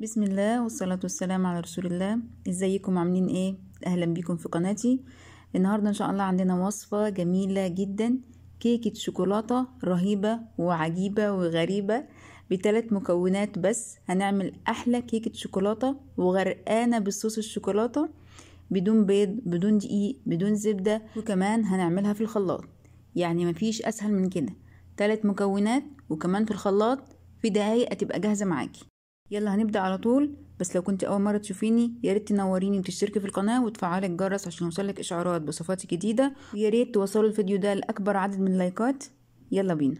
بسم الله والصلاة والسلام على رسول الله ازيكم عاملين ايه اهلا بيكم في قناتي النهاردة ان شاء الله عندنا وصفة جميلة جدا كيكة شوكولاتة رهيبة وعجيبة وغريبة بثلاث مكونات بس هنعمل احلى كيكة شوكولاتة وغرقانة بالصوص الشوكولاتة بدون بيض بدون دقيق بدون زبدة وكمان هنعملها في الخلاط يعني مفيش اسهل من كده ثلاث مكونات وكمان في الخلاط في دقايق هتبقى جاهزة معاكي يلا هنبدأ على طول بس لو كنت أول مرة تشوفيني يا ريت تنوريني وتشتركي في القناة وتفعلي الجرس عشان يوصلك إشعارات بصفاتي جديدة ويا ريت توصلوا الفيديو ده لأكبر عدد من اللايكات يلا بينا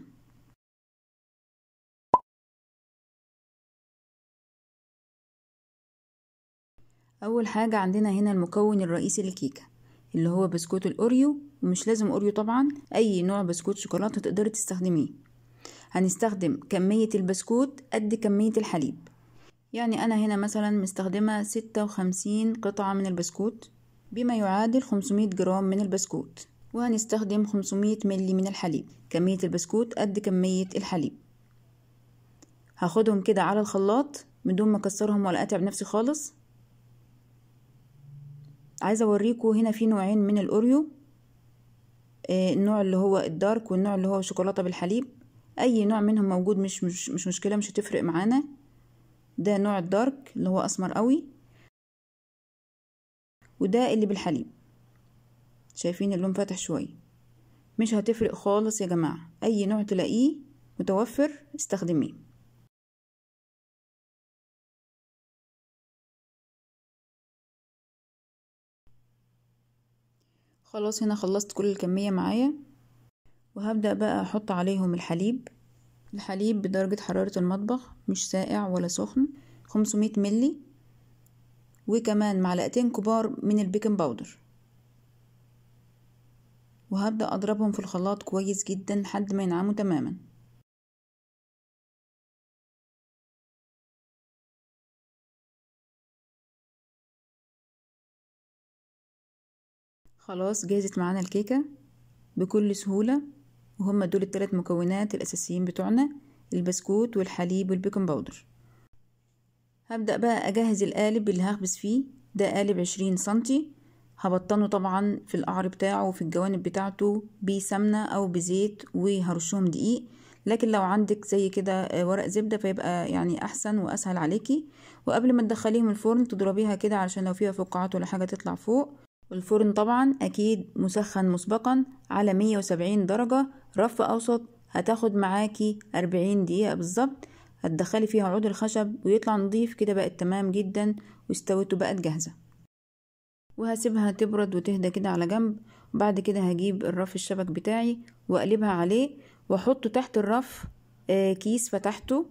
أول حاجة عندنا هنا المكون الرئيسي للكيكة اللي هو بسكوت الأوريو ومش لازم أوريو طبعا أي نوع بسكوت شوكولاتة تقدري تستخدميه هنستخدم كمية البسكوت قد كمية الحليب يعني أنا هنا مثلا مستخدمة ستة وخمسين قطعة من البسكوت بما يعادل خمسمية جرام من البسكوت وهنستخدم خمسمية ملي من الحليب كمية البسكوت قد كمية الحليب هاخدهم كده على الخلاط من دون ما اكسرهم ولا اتعب نفسي خالص عايزه اوريكم هنا في نوعين من الاوريو آه، النوع اللي هو الدارك والنوع اللي هو شوكولاته بالحليب اي نوع منهم موجود مش مش, مش مشكله مش هتفرق معانا ده نوع الدارك اللي هو أسمر قوي وده اللي بالحليب شايفين اللون فاتح شوية مش هتفرق خالص يا جماعة أي نوع تلاقيه متوفر استخدميه خلاص هنا خلصت كل الكمية معايا وهبدأ بقى أحط عليهم الحليب الحليب بدرجة حرارة المطبخ مش ساقع ولا سخن 500 ملي وكمان معلقتين كبار من البيكنج باودر وهبدأ أضربهم في الخلاط كويس جدا لحد ما ينعموا تماما خلاص جاهزت معانا الكيكة بكل سهولة وهم دول الثلاث مكونات الأساسيين بتوعنا البسكوت والحليب والبيكنج باودر هبدأ بقى أجهز القالب اللي هخبز فيه ده قالب عشرين سنتي هبطنه طبعا في القعر بتاعه وفي الجوانب بتاعته بسمنة أو بزيت وهرشهم دقيق لكن لو عندك زي كده آه، ورق زبدة فيبقى يعني أحسن وأسهل عليكي وقبل ما تدخليهم الفرن تضربيها كده علشان لو فيها فقاعات ولا حاجة تطلع فوق والفرن طبعا أكيد مسخن مسبقا على 170 درجة رف أوسط هتاخد معاكي أربعين دقيقة بالظبط هتدخلي فيها عود الخشب ويطلع نضيف كده بقت تمام جدا واستوت وبقت جاهزة وهسيبها تبرد وتهدى كده على جنب وبعد كده هجيب الرف الشبك بتاعي واقلبها عليه واحطه تحت الرف آه، كيس فتحته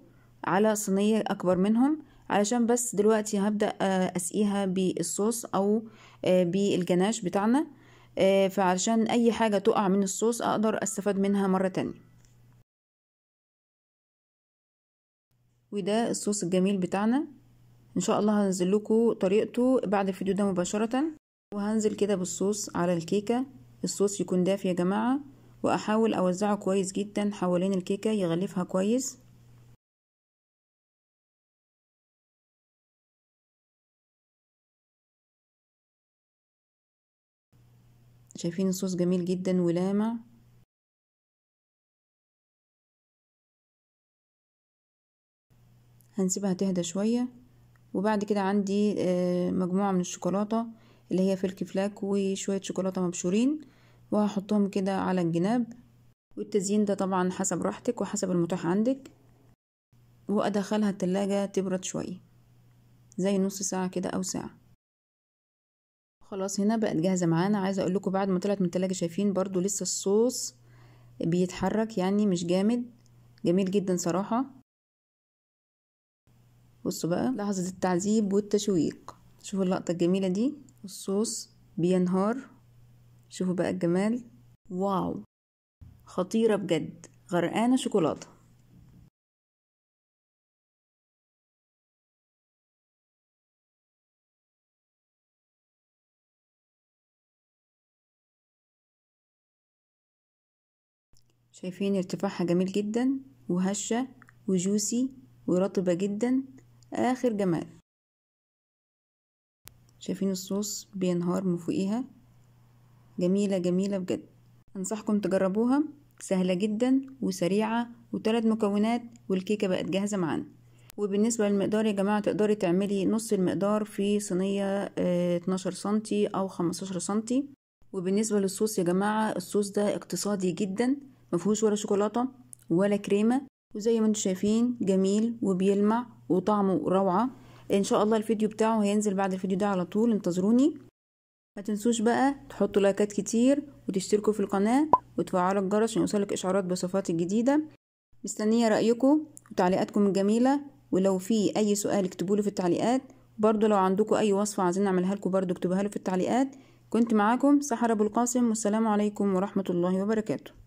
على صينية أكبر منهم علشان بس دلوقتي هبدأ آه، أسقيها بالصوص أو آه، بالجناش بتاعنا آه، فعشان اي حاجة تقع من الصوص اقدر استفاد منها مرة تانية وده الصوص الجميل بتاعنا ان شاء الله هنزل لكم طريقته بعد الفيديو ده مباشرة وهنزل كده بالصوص على الكيكة الصوص يكون دافي يا جماعة واحاول اوزعه كويس جدا حوالين الكيكة يغلفها كويس شايفين الصوص جميل جدا ولامع هنسيبها تهدى شوية وبعد كده عندي آه، مجموعة من الشوكولاتة اللي هي فلك فلاك وشوية شوكولاتة مبشورين وهحطهم كده على الجناب والتزيين ده طبعا حسب راحتك وحسب المتاح عندك وأدخلها التلاجة تبرد شوية زي نص ساعة كده أو ساعة خلاص هنا بقت جاهزه معانا عايزه اقول لكم بعد ما طلعت من التلاجة شايفين برضو لسه الصوص بيتحرك يعني مش جامد جميل جدا صراحه بصوا بقى لحظه التعذيب والتشويق شوفوا اللقطه الجميله دي الصوص بينهار شوفوا بقى الجمال واو خطيره بجد غرقانه شوكولاته شايفين ارتفاعها جميل جدا وهشة وجوسي ورطبة جدا آخر جمال شايفين الصوص بينهار من فوقيها جميلة جميلة بجد أنصحكم تجربوها سهلة جدا وسريعة وثلاث مكونات والكيكة بقت جاهزة معانا وبالنسبة للمقدار يا جماعة تقدري تعملي نص المقدار في صينية 12 آه، سنتي أو 15 سنتي وبالنسبة للصوص يا جماعة الصوص ده اقتصادي جدا فيهوش ولا شوكولاته ولا كريمه وزي ما انتم شايفين جميل وبيلمع وطعمه روعه ان شاء الله الفيديو بتاعه هينزل بعد الفيديو ده على طول انتظروني ما تنسوش بقى تحطوا لايكات كتير وتشتركوا في القناه وتفعلوا الجرس عشان يوصلك اشعارات بوصفاتي الجديده مستنيه رايكم وتعليقاتكم الجميله ولو في اي سؤال اكتبوله في التعليقات برضو لو عندكم اي وصفه عايزين نعملها لكم برضو اكتبوها في التعليقات كنت معاكم سحر ابو القاسم والسلام عليكم ورحمه الله وبركاته